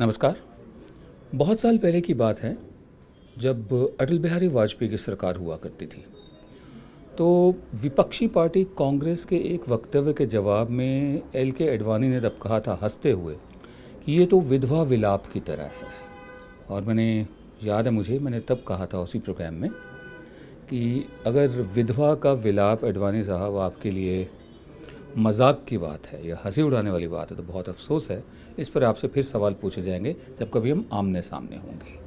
नमस्कार बहुत साल पहले की बात है जब अटल बिहारी वाजपेयी की सरकार हुआ करती थी तो विपक्षी पार्टी कांग्रेस के एक वक्तव्य के जवाब में एल के एडवानी ने तब कहा था हंसते हुए कि ये तो विधवा विलाप की तरह है और मैंने याद है मुझे मैंने तब कहा था उसी प्रोग्राम में कि अगर विधवा का विलाप एडवाणी साहब आपके लिए मजाक की बात है या हंसी उड़ाने वाली बात है तो बहुत अफसोस है इस पर आपसे फिर सवाल पूछे जाएंगे जब कभी हम आमने सामने होंगे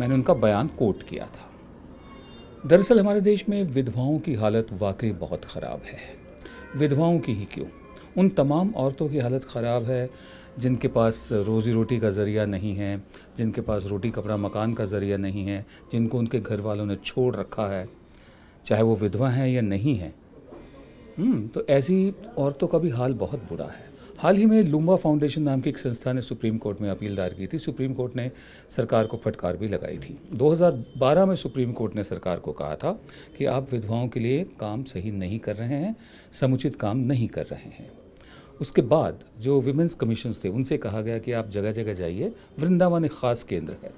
मैंने उनका बयान कोट किया था दरअसल हमारे देश में विधवाओं की हालत वाकई बहुत ख़राब है विधवाओं की ही क्यों उन तमाम औरतों की हालत ख़राब है जिनके पास रोज़ी रोटी का ज़रिया नहीं है जिनके पास रोटी कपड़ा मकान का ज़रिया नहीं है जिनको उनके घर वालों ने छोड़ रखा है चाहे वो विधवा हैं या नहीं हैं हम्म, तो ऐसी औरतों का भी हाल बहुत बुरा है हाल ही में लुम्बा फाउंडेशन नाम की एक संस्था ने सुप्रीम कोर्ट में अपील दायर की थी सुप्रीम कोर्ट ने सरकार को फटकार भी लगाई थी 2012 में सुप्रीम कोर्ट ने सरकार को कहा था कि आप विधवाओं के लिए काम सही नहीं कर रहे हैं समुचित काम नहीं कर रहे हैं उसके बाद जो विमेंस कमीशन थे उनसे कहा गया कि आप जगह जगह जाइए वृंदावन एक ख़ास केंद्र है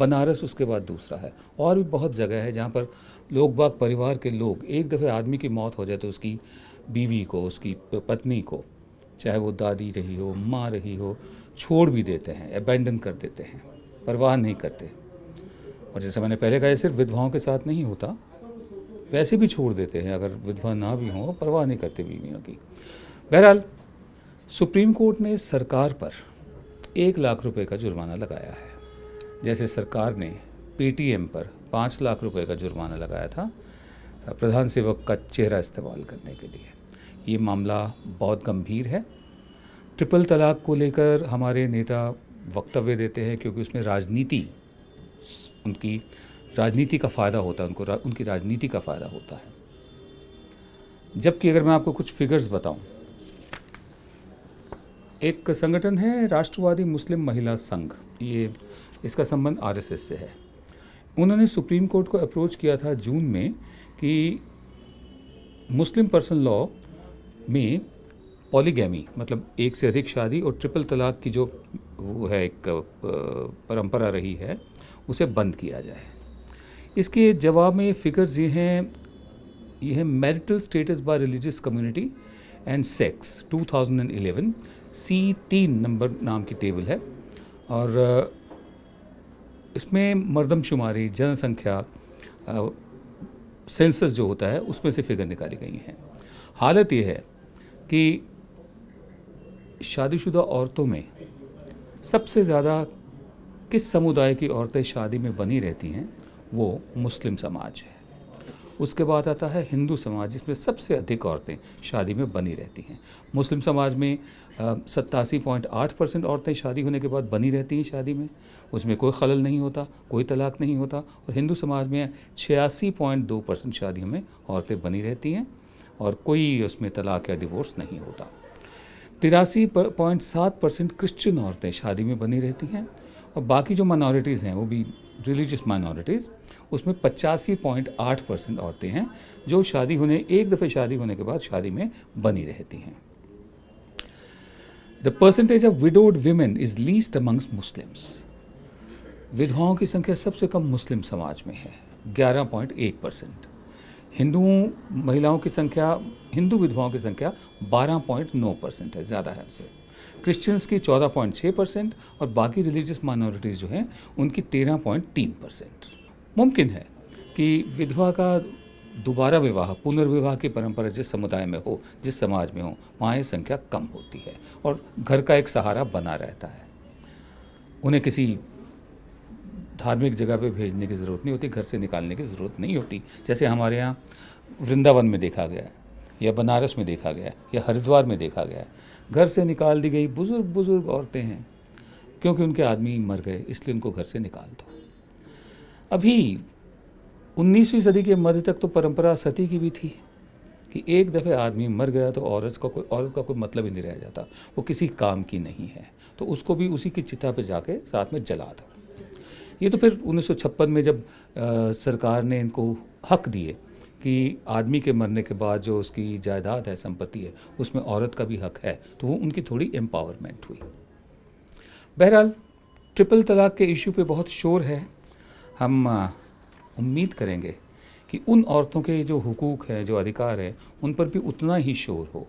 बनारस उसके बाद दूसरा है और भी बहुत जगह है जहाँ पर लोग बाग परिवार के लोग एक दफ़े आदमी की मौत हो जाए तो उसकी बीवी को उसकी पत्नी को चाहे वो दादी रही हो माँ रही हो छोड़ भी देते हैं अबेंडन कर देते हैं परवाह नहीं करते और जैसे मैंने पहले कहा सिर्फ विधवाओं के साथ नहीं होता वैसे भी छोड़ देते हैं अगर विधवा ना भी हों परवाह नहीं करते बीवियों की बहरहाल सुप्रीम कोर्ट ने सरकार पर एक लाख रुपए का जुर्माना लगाया है जैसे सरकार ने पीटीएम पर पाँच लाख रुपए का जुर्माना लगाया था प्रधान सेवक का चेहरा इस्तेमाल करने के लिए ये मामला बहुत गंभीर है ट्रिपल तलाक को लेकर हमारे नेता वक्तव्य देते हैं क्योंकि उसमें राजनीति उनकी राजनीति का फ़ायदा होता है उनको रा, उनकी राजनीति का फ़ायदा होता है जबकि अगर मैं आपको कुछ फिगर्स बताऊं एक संगठन है राष्ट्रवादी मुस्लिम महिला संघ ये इसका संबंध आरएसएस से है उन्होंने सुप्रीम कोर्ट को अप्रोच किया था जून में कि मुस्लिम पर्सन लॉ में पॉलीगैमी मतलब एक से अधिक शादी और ट्रिपल तलाक की जो वो है एक परंपरा रही है उसे बंद किया जाए इसके जवाब में फिगर्स ये हैं ये है marital status by religious community and sex 2011 C तीन नंबर नाम की टेबल है और इसमें मरदमशुमारी जनसंख्या सेंसस जो होता है उसमें से फिगर निकाली गई हैं हालत यह है कि शादीशुदा औरतों में सबसे ज़्यादा किस समुदाय की औरतें शादी में बनी रहती हैं वो मुस्लिम समाज है उसके बाद आता है हिंदू समाज जिसमें सबसे अधिक औरतें शादी में बनी रहती हैं मुस्लिम समाज में सत्तासी पॉइंट आठ परसेंट औरतें शादी होने के बाद बनी रहती हैं शादी में उसमें कोई खलल नहीं होता कोई तलाक नहीं होता और हिंदू समाज में छियासी पॉइंट दो परसेंट शादियों में औरतें बनी रहती हैं और कोई उसमें तलाक या डिवोर्स नहीं होता तिरासी पॉइंट सात परसेंट क्रिश्चन औरतें शादी में बनी रहती हैं और बाकी जो माइनॉरिटीज़ हैं वो भी रिलीजियस माइनॉरिटीज़ उसमें पचासी पॉइंट आठ परसेंट औरतें हैं जो शादी होने एक दफ़े शादी होने के बाद शादी में बनी रहती हैं the percentage of widowed women is least amongst Muslims विधवाओं की संख्या सबसे कम मुस्लिम समाज में है ग्यारह पॉइंट एक परसेंट हिंदू महिलाओं की संख्या हिंदू विधवाओं की संख्या बारह पॉइंट नौ परसेंट है ज़्यादा है उसे क्रिश्चियंस की चौदह पॉइंट छः परसेंट और बाकी रिलीजियस माइनॉरिटीज़ जो हैं उनकी तेरह पॉइंट तीन परसेंट मुमकिन है कि विधवा का दोबारा विवाह पुनर्विवाह की परंपरा जिस समुदाय में हो जिस समाज में हो वहाँ ये संख्या कम होती है और घर का एक सहारा बना रहता है उन्हें किसी धार्मिक जगह पे भेजने की ज़रूरत नहीं होती घर से निकालने की ज़रूरत नहीं होती जैसे हमारे यहाँ वृंदावन में देखा गया है या बनारस में देखा गया है या हरिद्वार में देखा गया है घर से निकाल दी गई बुज़ुर्ग बुज़ुर्ग औरतें हैं क्योंकि उनके आदमी मर गए इसलिए उनको घर से निकाल दो अभी 19वीं सदी के मध्य तक तो परंपरा सती की भी थी कि एक दफ़े आदमी मर गया तो औरत का कोई औरत का कोई मतलब ही नहीं रह जाता वो किसी काम की नहीं है तो उसको भी उसी की चिता पे जाके साथ में जला दो ये तो फिर उन्नीस में जब आ, सरकार ने इनको हक दिए कि आदमी के मरने के बाद जो उसकी जायदाद है संपत्ति है उसमें औरत का भी हक है तो वो उनकी थोड़ी एम्पावरमेंट हुई बहरहाल ट्रिपल तलाक के इशू पे बहुत शोर है हम उम्मीद करेंगे कि उन औरतों के जो हकूक़ है जो अधिकार है उन पर भी उतना ही शोर हो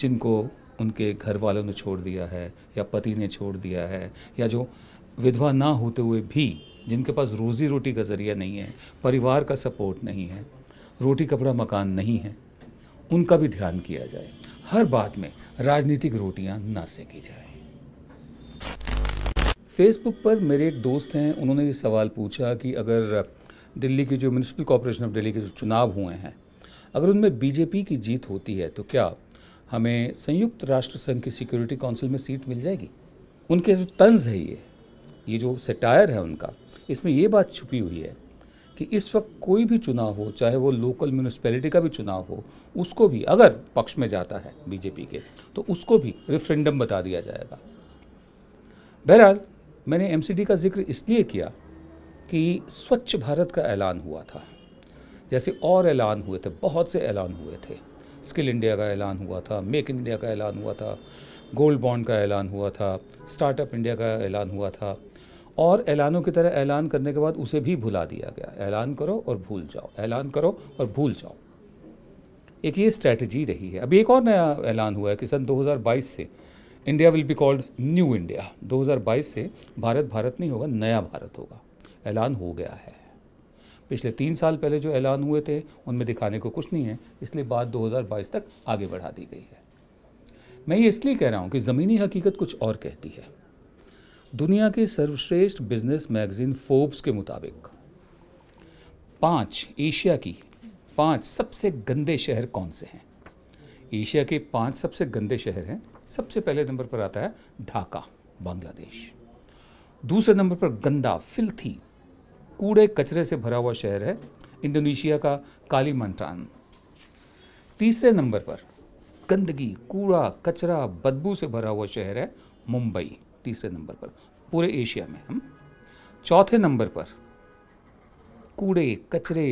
जिनको उनके घर वालों ने छोड़ दिया है या पति ने छोड़ दिया है या जो विधवा ना होते हुए भी जिनके पास रोज़ी रोटी का ज़रिया नहीं है परिवार का सपोर्ट नहीं है रोटी कपड़ा मकान नहीं है उनका भी ध्यान किया जाए हर बात में राजनीतिक रोटियां ना सेंकी जाए फेसबुक पर मेरे एक दोस्त हैं उन्होंने ये सवाल पूछा कि अगर दिल्ली के जो म्यूनसिपल कॉरपोरेशन ऑफ दिल्ली के जो चुनाव हुए हैं अगर उनमें बीजेपी की जीत होती है तो क्या हमें संयुक्त राष्ट्र संघ की सिक्योरिटी काउंसिल में सीट मिल जाएगी उनके जो तंज है ये ये जो सटायर है उनका इसमें ये बात छुपी हुई है कि इस वक्त कोई भी चुनाव हो चाहे वो लोकल म्यूनिसपैलिटी का भी चुनाव हो उसको भी अगर पक्ष में जाता है बीजेपी के तो उसको भी रेफरेंडम बता दिया जाएगा बहरहाल मैंने एम का जिक्र इसलिए किया कि स्वच्छ भारत का ऐलान हुआ था जैसे और ऐलान हुए थे बहुत से ऐलान हुए थे स्किल इंडिया का ऐलान हुआ था मेक इन इंडिया का ऐलान हुआ था गोल्ड बॉन्ड का ऐलान हुआ था स्टार्टअप इंडिया का ऐलान हुआ था और ऐलानों की तरह ऐलान करने के बाद उसे भी भुला दिया गया ऐलान करो और भूल जाओ ऐलान करो और भूल जाओ एक ये स्ट्रैटी रही है अभी एक और नया ऐलान हुआ है कि सन 2022 से India will be called new India 2022 से भारत भारत नहीं होगा नया भारत होगा ऐलान हो गया है पिछले तीन साल पहले जो ऐलान हुए थे उनमें दिखाने को कुछ नहीं है इसलिए बात 2022 तक आगे बढ़ा दी गई है मैं ये इसलिए कह रहा हूँ कि ज़मीनी हकीकत कुछ और कहती है दुनिया के सर्वश्रेष्ठ बिजनेस मैगजीन फोर्ब्स के मुताबिक पाँच एशिया की पाँच सबसे गंदे शहर कौन से हैं एशिया के पाँच सबसे गंदे शहर हैं सबसे पहले नंबर पर आता है ढाका बांग्लादेश दूसरे नंबर पर गंदा फिल्थी कूड़े कचरे से भरा हुआ शहर है इंडोनेशिया का काली तीसरे नंबर पर गंदगी कूड़ा कचरा बदबू से भरा हुआ शहर है मुंबई तीसरे नंबर पर पूरे एशिया में हम चौथे नंबर पर कूड़े कचरे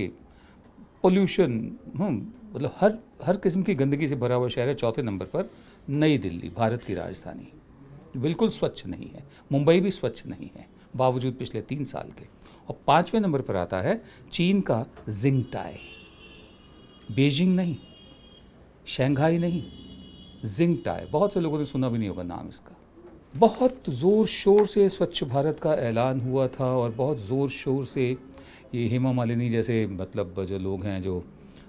पोल्यूशन हम्म, मतलब हर हर किस्म की गंदगी से भरा हुआ शहर है चौथे नंबर पर नई दिल्ली भारत की राजधानी बिल्कुल स्वच्छ नहीं है मुंबई भी स्वच्छ नहीं है बावजूद पिछले तीन साल के और पाँचवें नंबर पर आता है चीन का जिंगटाई बीजिंग नहीं शंघाई नहीं जिंगटाई बहुत से लोगों ने सुना भी नहीं होगा नाम इसका बहुत ज़ोर शोर से स्वच्छ भारत का ऐलान हुआ था और बहुत ज़ोर शोर से ये हेमा मालिनी जैसे मतलब जो लोग हैं जो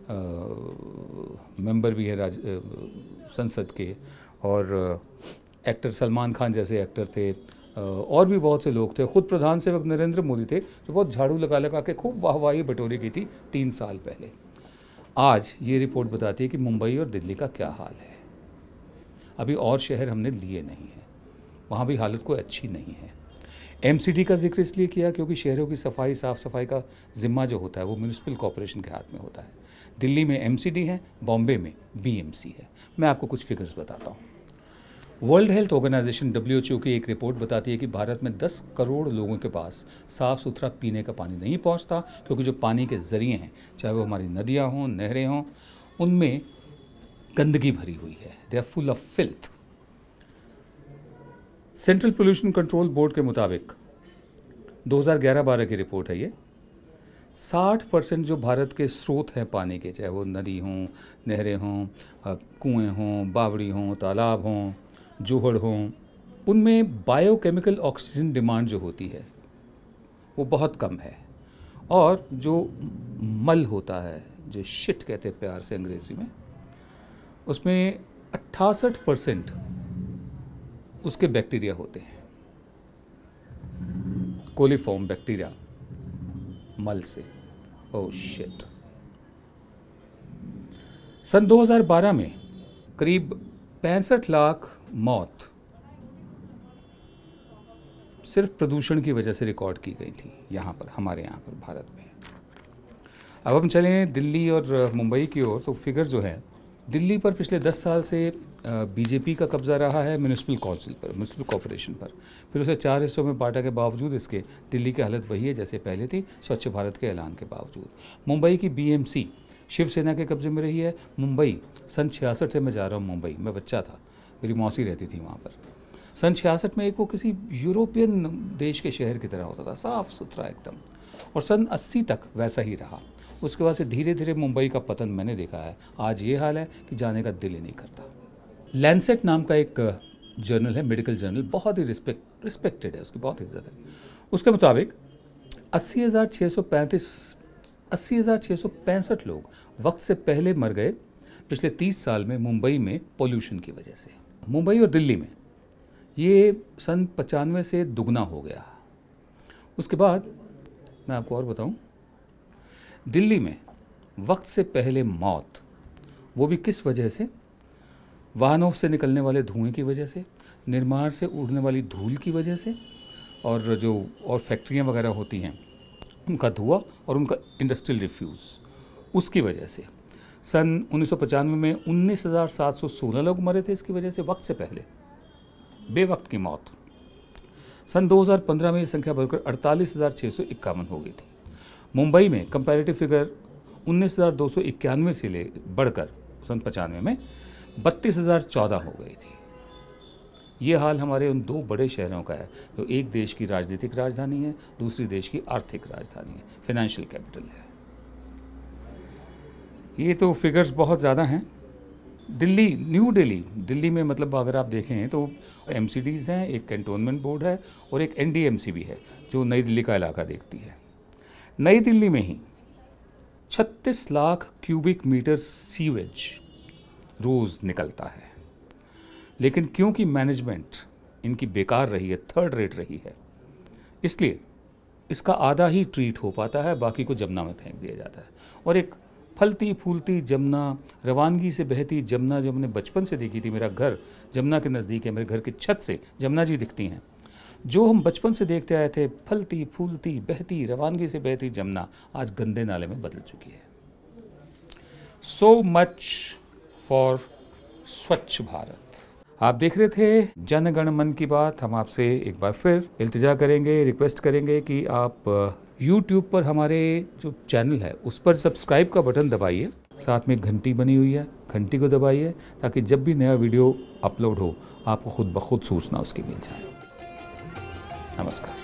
मेंबर भी है राज संसद के और एक्टर सलमान खान जैसे एक्टर थे और भी बहुत से लोग थे खुद प्रधान सेवक नरेंद्र मोदी थे जो बहुत झाड़ू लगा लगा के खूब वाहवाही बटोरी की थी तीन साल पहले आज ये रिपोर्ट बताती है कि मुंबई और दिल्ली का क्या हाल है अभी और शहर हमने लिए नहीं हैं वहाँ भी हालत कोई अच्छी नहीं है एमसीडी का जिक्र इसलिए किया क्योंकि शहरों की सफाई साफ सफाई का जिम्मा जो होता है वो म्यूनसिपल कॉरपोरेशन के हाथ में होता है दिल्ली में डी है बॉम्बे में सी है मैं आपको कुछ फिगर्स बताता हूँ वर्ल्ड हेल्थ ऑर्गेनाइजेशन डब्ल्यू की एक रिपोर्ट बताती है कि भारत में 10 करोड़ लोगों के पास साफ़ सुथरा पीने का पानी नहीं पहुंचता क्योंकि जो पानी के ज़रिए हैं चाहे वो हमारी नदियाँ हों नहरें हों उनमें गंदगी भरी हुई है they are full of filth central pollution control board के मुताबिक 2011-12 की रिपोर्ट है ये 60 परसेंट जो भारत के स्रोत हैं पानी के चाहे वो नदी हों नहरें हों कुएं हों बावड़ी हों तालाब हों जोहड़ हों उनमें बायोकेमिकल ऑक्सीजन डिमांड जो होती है वो बहुत कम है और जो मल होता है जो शिट कहते हैं प्यार से अंग्रेज़ी में उसमें अट्ठासठ परसेंट उसके बैक्टीरिया होते हैं कोलीफॉर्म बैक्टीरिया मल से ओ oh, शिट सन 2012 में करीब पैंसठ लाख मौत सिर्फ प्रदूषण की वजह से रिकॉर्ड की गई थी यहाँ पर हमारे यहाँ पर भारत में अब हम चलें दिल्ली और मुंबई की ओर तो फिगर जो है दिल्ली पर पिछले 10 साल से बीजेपी का कब्जा रहा है म्यूनसिपल काउंसिल पर म्यूनसिपल कॉरपोरेशन पर फिर उसे चार हिस्सों में बांटा के बावजूद इसके दिल्ली की हालत वही है जैसे पहले थी स्वच्छ भारत के ऐलान के बावजूद मुंबई की बीएमसी शिवसेना के कब्जे में रही है मुंबई सन छियासठ से मैं जा रहा हूँ मुंबई मैं बच्चा था मेरी मौसी रहती थी वहाँ पर सन छियासठ में एक वो किसी यूरोपियन देश के शहर की तरह होता था साफ़ सुथरा एकदम और सन अस्सी तक वैसा ही रहा उसके बाद से धीरे धीरे मुंबई का पतन मैंने देखा है आज ये हाल है कि जाने का दिल ही नहीं करता लैंसेट नाम का एक जर्नल है मेडिकल जर्नल बहुत ही रिस्पेक्ट रिस्पेक्टेड है उसकी बहुत इज्जत है उसके मुताबिक अस्सी हज़ार छः सौ पैंतीस अस्सी हज़ार छः सौ पैंसठ लोग वक्त से पहले मर गए पिछले तीस साल में मुंबई में पोल्यूशन की वजह से मुंबई और दिल्ली में ये सन पचानवे से दुगना हो गया उसके बाद मैं आपको और बताऊं दिल्ली में वक्त से पहले मौत वो भी किस वजह से वाहनों से निकलने वाले धुएं की वजह से निर्माण से उड़ने वाली धूल की वजह से और जो और फैक्ट्रियाँ वगैरह होती हैं उनका धुआं और उनका इंडस्ट्रियल रिफ्यूज़ उसकी वजह से सन उन्नीस में उन्नीस लोग मरे थे इसकी वजह से वक्त से पहले बेवक्त की मौत सन 2015 में ये संख्या बढ़कर अड़तालीस हो गई थी मुंबई में कंपैरेटिव फिगर उन्नीस से ले बढ़कर सन पचानवे में बत्तीस हज़ार चौदह हो गई थी ये हाल हमारे उन दो बड़े शहरों का है जो एक देश की राजनीतिक राजधानी है दूसरी देश की आर्थिक राजधानी है फिनेंशियल कैपिटल है ये तो फिगर्स बहुत ज़्यादा हैं दिल्ली न्यू दिल्ली दिल्ली में मतलब अगर आप देखें तो एम हैं एक कंटोनमेंट बोर्ड है और एक एन भी है जो नई दिल्ली का इलाका देखती है नई दिल्ली में ही 36 लाख क्यूबिक मीटर सीवेज रोज़ निकलता है लेकिन क्योंकि मैनेजमेंट इनकी बेकार रही है थर्ड रेट रही है इसलिए इसका आधा ही ट्रीट हो पाता है बाकी को जमुना में फेंक दिया जाता है और एक फलती फूलती जमुना रवानगी से बहती जमुना जो हमने बचपन से देखी थी मेरा घर जमुना के नज़दीक है मेरे घर की छत से जमुना जी दिखती हैं जो हम बचपन से देखते आए थे फलती फूलती बहती रवानगी से बहती जमुना आज गंदे नाले में बदल चुकी है सो मच फॉर स्वच्छ भारत आप देख रहे थे जनगण मन की बात हम आपसे एक बार फिर इल्तजा करेंगे रिक्वेस्ट करेंगे कि आप YouTube पर हमारे जो चैनल है उस पर सब्सक्राइब का बटन दबाइए साथ में घंटी बनी हुई है घंटी को दबाइए ताकि जब भी नया वीडियो अपलोड हो आपको खुद ब खुद सूचना उसकी मिल जाए नमस्कार